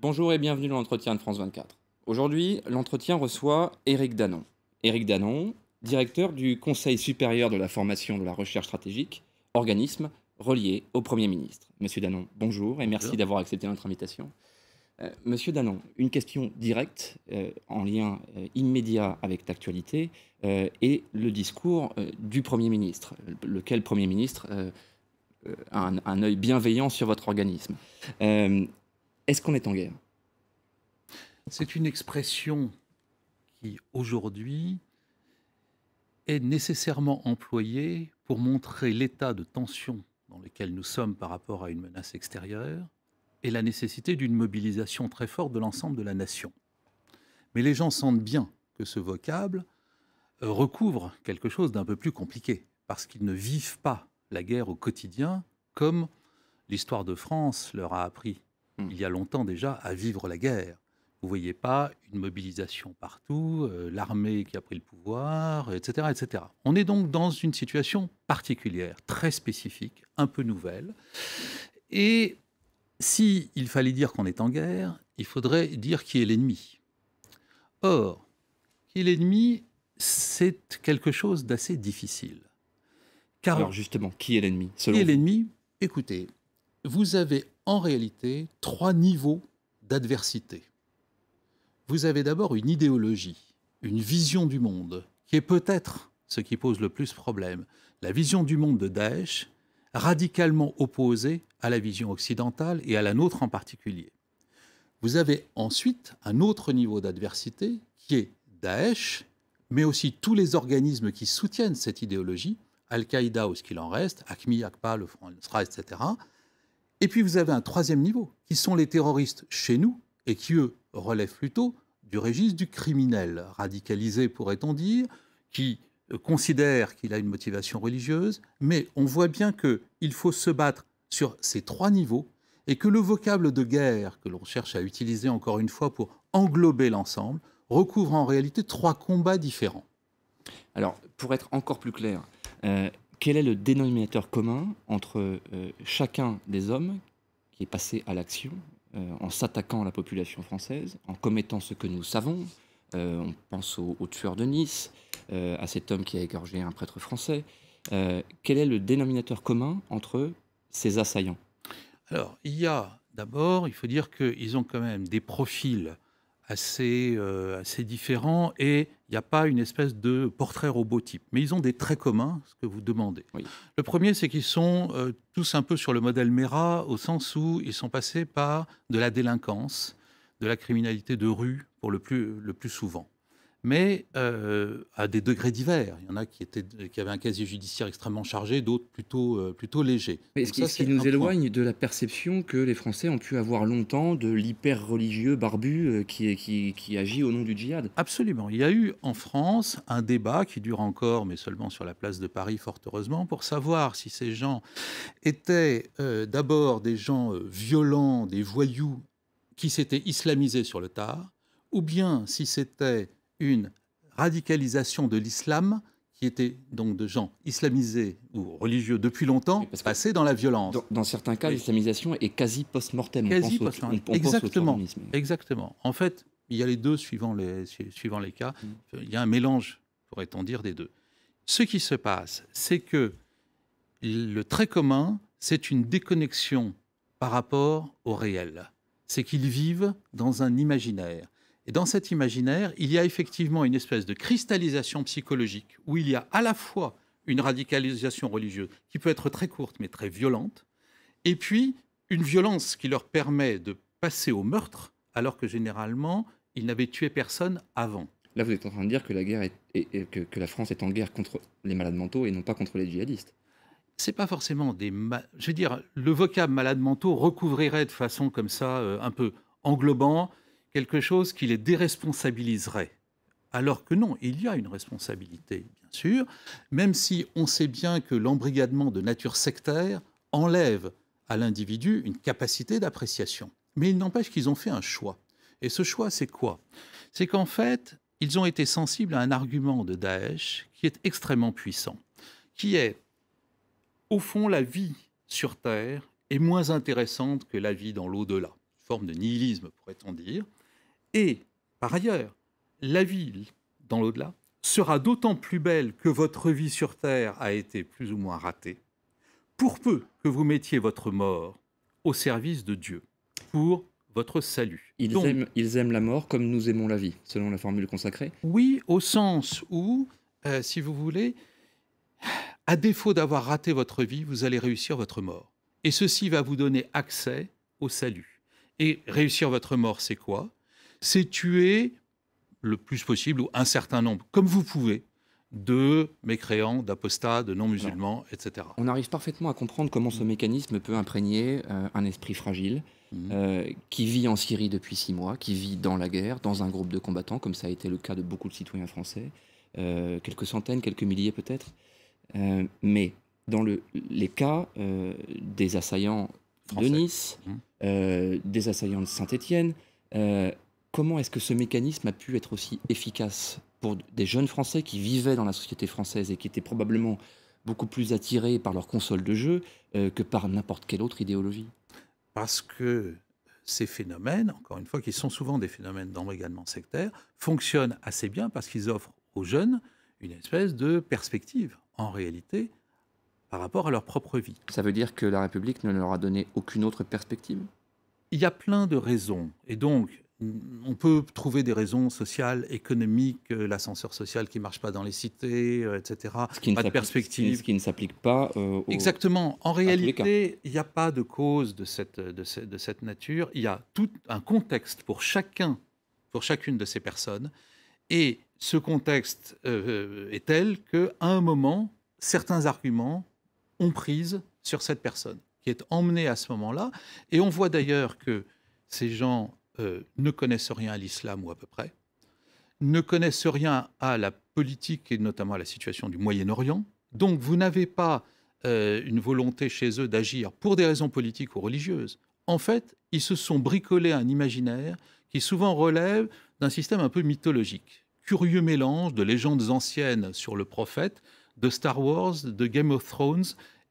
Bonjour et bienvenue dans l'entretien de France 24. Aujourd'hui, l'entretien reçoit Éric Danon. Éric Danon, directeur du Conseil supérieur de la formation de la recherche stratégique, organisme relié au Premier ministre. Monsieur Danon, bonjour et merci d'avoir accepté notre invitation. Euh, monsieur Danon, une question directe euh, en lien euh, immédiat avec l'actualité et le discours du Premier ministre, lequel Premier ministre a un, œil bienveillant sur votre organisme. Est-ce qu'on est en guerre C'est une expression qui, aujourd'hui, est nécessairement employée pour montrer l'état de tension dans lequel nous sommes par rapport à une menace extérieure et la nécessité d'une mobilisation très forte de l'ensemble de la nation. Mais les gens sentent bien que ce vocable euh, recouvre quelque chose d'un peu plus compliqué, parce qu'ils ne vivent pas la guerre au quotidien comme l'histoire de France leur a appris Hmm. il y a longtemps déjà, à vivre la guerre. Vous voyez pas une mobilisation partout, euh, l'armée qui a pris le pouvoir, etc., etc. On est donc dans une situation particulière, très spécifique, un peu nouvelle. Et si il fallait dire qu'on est en guerre, il faudrait dire qui est l'ennemi. Or, qui est l'ennemi, c'est quelque chose d'assez difficile. Car Alors justement, qui est l'ennemi Qui est l'ennemi Écoutez, vous avez en réalité trois niveaux d'adversité. Vous avez d'abord une idéologie, une vision du monde, qui est peut-être ce qui pose le plus problème, la vision du monde de Daesh, radicalement opposée à la vision occidentale et à la nôtre en particulier. Vous avez ensuite un autre niveau d'adversité qui est Daesh, mais aussi tous les organismes qui soutiennent cette idéologie, Al-Qaïda ou ce qu'il en reste, ACMI, ACPA, le Front etc., et puis vous avez un troisième niveau, qui sont les terroristes chez nous, et qui, eux, relèvent plutôt du registre du criminel, radicalisé pourrait-on dire, qui euh, considère qu'il a une motivation religieuse, mais on voit bien qu'il faut se battre sur ces trois niveaux et que le vocable de guerre que l'on cherche à utiliser encore une fois pour englober l'ensemble recouvre en réalité trois combats différents. Alors, pour être encore plus clair, euh, quel est le dénominateur commun entre euh, chacun des hommes qui est passé à l'action euh, en s'attaquant à la population française, en commettant ce que nous savons euh, On pense au, au, tueur de Nice, à cet homme qui a égorgé un prêtre français. quel est le dénominateur commun entre ces assaillants Alors, il y a d'abord, il faut dire qu'ils ont quand même des profils assez, euh, différents et il n'y a pas une espèce de portrait robot type. Mais ils ont des traits communs, ce que vous demandez. Le premier, c'est qu'ils sont euh, tous un peu sur le modèle MERA, au sens où ils sont passés par de la délinquance, de la criminalité de rue, pour le plus souvent mais euh, à des degrés divers. Il y en a qui, qui avaient un casier judiciaire extrêmement chargé, d'autres plutôt, euh, plutôt légers. Mais ce, ça, qui, nous éloigne de la perception que les Français ont pu avoir longtemps de l'hyper-religieux barbu euh, qui, qui, agit au nom du djihad. Absolument. Il y a eu en France un débat qui dure encore, mais seulement sur la place de Paris, fort heureusement, pour savoir si ces gens étaient d'abord des gens violents, des voyous qui s'étaient islamisés sur le tard, ou bien si c'était une radicalisation de l'islam qui était donc de gens islamisés ou religieux depuis longtemps, oui, passés dans la violence. Dans, certains cas, l'islamisation est quasi post-mortem. Quasi post-mortem. Exactement. exactement. En fait, il y a les deux suivant les, suivant les cas. Mm. Il y a un mélange, pourrait-on dire, des deux. Ce qui se passe, c'est que le très commun, c'est une déconnexion par rapport au réel. C'est qu'ils vivent dans un imaginaire. Et dans cet imaginaire, il y a effectivement une espèce de cristallisation psychologique où il y a à la fois une radicalisation religieuse qui peut être très courte mais très violente, et puis une violence qui leur permet de passer au meurtre alors que généralement ils n'avaient tué personne avant. Là, vous êtes en train de dire que la, guerre et, que, la France est en guerre contre les malades mentaux et non pas contre les djihadistes c'est pas forcément des. Je veux dire, le vocable malade mentaux recouvrirait de façon comme ça, euh, un peu englobant, quelque chose qui les déresponsabiliserait. Alors que non, il y a une responsabilité, bien sûr, même si on sait bien que l'embrigadement de nature sectaire enlève à l'individu une capacité d'appréciation. Mais il n'empêche qu'ils ont fait un choix. Et ce choix, c'est quoi C'est qu'en fait, ils ont été sensibles à un argument de Daesh qui est extrêmement puissant, qui est, au fond, la vie sur Terre est moins intéressante que la vie dans l'au-delà. Forme de nihilisme, pourrait-on dire. Et, par ailleurs, la ville, dans l'au-delà sera d'autant plus belle que votre vie sur Terre a été plus ou moins ratée, pour peu que vous mettiez votre mort au service de Dieu, pour votre salut. Ils, aiment, la mort comme nous aimons la vie, selon la formule consacrée Oui, au sens où, euh, si vous voulez, à défaut d'avoir raté votre vie, vous allez réussir votre mort. Et ceci va vous donner accès au salut. Et réussir votre mort, c'est quoi c'est tuer le plus possible ou un certain nombre, comme vous pouvez, de mécréants, d'apostats, de non-musulmans, etc. On arrive parfaitement à comprendre comment ce mm. mécanisme peut imprégner euh, un esprit fragile mm. euh, qui vit en Syrie depuis six mois, qui vit dans la guerre, dans un groupe de combattants, comme ça a été le cas de beaucoup de citoyens français, euh, quelques centaines, quelques milliers peut-être. mais dans le, les cas des assaillants de Nice, mm. des assaillants de Saint-Étienne, comment est-ce que ce mécanisme a pu être aussi efficace pour des jeunes Français qui vivaient dans la société française et qui étaient probablement beaucoup plus attirés par leur console de jeu euh, que par n'importe quelle autre idéologie Parce que ces phénomènes, encore une fois, qui sont souvent des phénomènes d'embrigadement sectaire, fonctionnent assez bien parce qu'ils offrent aux jeunes une espèce de perspective, en réalité, par rapport à leur propre vie. Ça veut dire que la République ne leur a donné aucune autre perspective Il y a plein de raisons. Et donc, on peut trouver des raisons sociales, économiques, euh, l'ascenseur social qui ne marche pas dans les cités, euh, etc. Ce qui pas de perspective. Ce qui ne s'applique pas. Euh, aux... Exactement. En réalité, il n'y a pas de cause de cette, de cette, nature. Il y a tout un contexte pour chacun, pour chacune de ces personnes. Et ce contexte est tel qu'à un moment, certains arguments ont prise sur cette personne, qui est emmenée à ce moment-là. Et on voit d'ailleurs que ces gens euh, ne connaissent rien à l'islam ou à peu près, ne connaissent rien à la politique et notamment à la situation du Moyen-Orient. Donc vous n'avez pas euh, une volonté chez eux d'agir pour des raisons politiques ou religieuses. En fait, ils se sont bricolés un imaginaire qui souvent relève d'un système un peu mythologique. Curieux mélange de légendes anciennes sur le prophète, de Star Wars, de Game of Thrones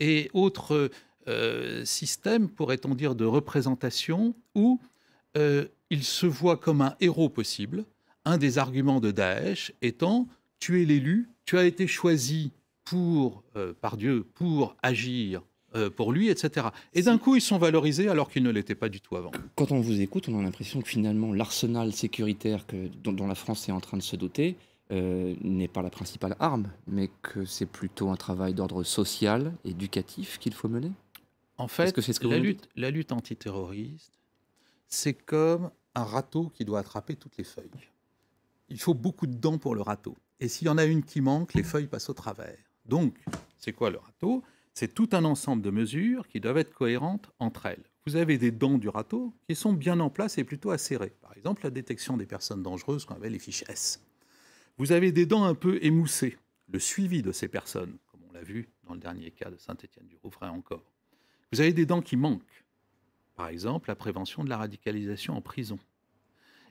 et autres euh, systèmes, pourrait-on dire, de représentation où il se voit comme un héros possible. Un des arguments de Daesh étant tu es l'élu, tu as été choisi pour, euh, par Dieu pour agir euh, pour lui, etc. Et d'un coup, ils sont valorisés alors qu'ils ne l'étaient pas du tout avant. Quand on vous écoute, on a l'impression que finalement l'arsenal sécuritaire dont, la France est en train de se doter euh, n'est pas la principale arme, mais que c'est plutôt un travail d'ordre social, éducatif qu'il faut mener. En fait, que, ce que la lutte antiterroriste, c'est comme un râteau qui doit attraper toutes les feuilles. Il faut beaucoup de dents pour le râteau. Et s'il y en a une qui manque, les feuilles passent au travers. Donc, c'est quoi le râteau C'est tout un ensemble de mesures qui doivent être cohérentes entre elles. Vous avez des dents du râteau qui sont bien en place et plutôt acérées. Par exemple, la détection des personnes dangereuses, qu'on avait les fiches S. Vous avez des dents un peu émoussées. Le suivi de ces personnes, comme on l'a vu dans le dernier cas de Saint-Étienne-du-Rouvray encore. Vous avez des dents qui manquent par exemple, la prévention de la radicalisation en prison.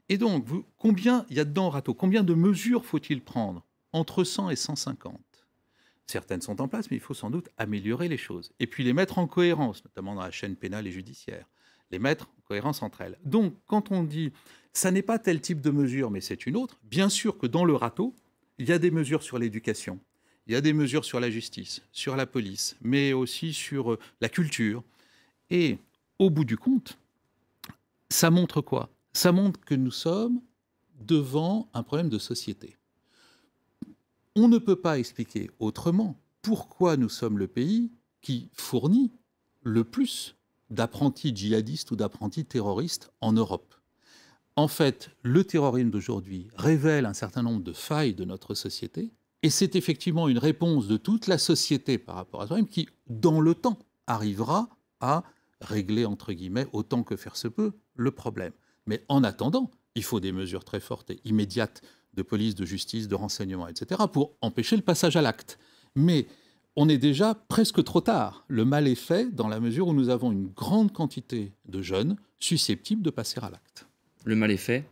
Et donc, vous, combien il y a dedans, râteau Combien de mesures faut-il prendre Entre 100 et 150. Certaines sont en place, mais il faut sans doute améliorer les choses. Et puis les mettre en cohérence, notamment dans la chaîne pénale et judiciaire. Les mettre en cohérence entre elles. Donc, quand on dit ça n'est pas tel type de mesure, mais c'est une autre, bien sûr que dans le râteau, il y a des mesures sur l'éducation, il y a des mesures sur la justice, sur la police, mais aussi sur euh, la culture. Et au bout du compte, ça montre quoi Ça montre que nous sommes devant un problème de société. On ne peut pas expliquer autrement pourquoi nous sommes le pays qui fournit le plus d'apprentis djihadistes ou d'apprentis terroristes en Europe. En fait, le terrorisme d'aujourd'hui révèle un certain nombre de failles de notre société, et c'est effectivement une réponse de toute la société par rapport à ce problème qui, dans le temps, arrivera à régler, entre guillemets, autant que faire se peut, le problème. Mais en attendant, il faut des mesures très fortes et immédiates de police, de justice, de renseignement, etc., pour empêcher le passage à l'acte. Mais on est déjà presque trop tard. Le mal est fait dans la mesure où nous avons une grande quantité de jeunes susceptibles de passer à l'acte. Le mal est fait.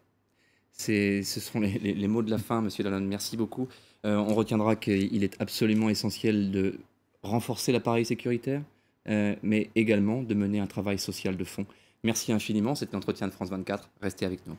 ce sont les, mots de la fin, Monsieur Dallan. Merci beaucoup. Euh, on retiendra qu'il est absolument essentiel de renforcer l'appareil sécuritaire, euh, mais également de mener un travail social de fond. Merci infiniment, c'était l'entretien de France 24, restez avec nous.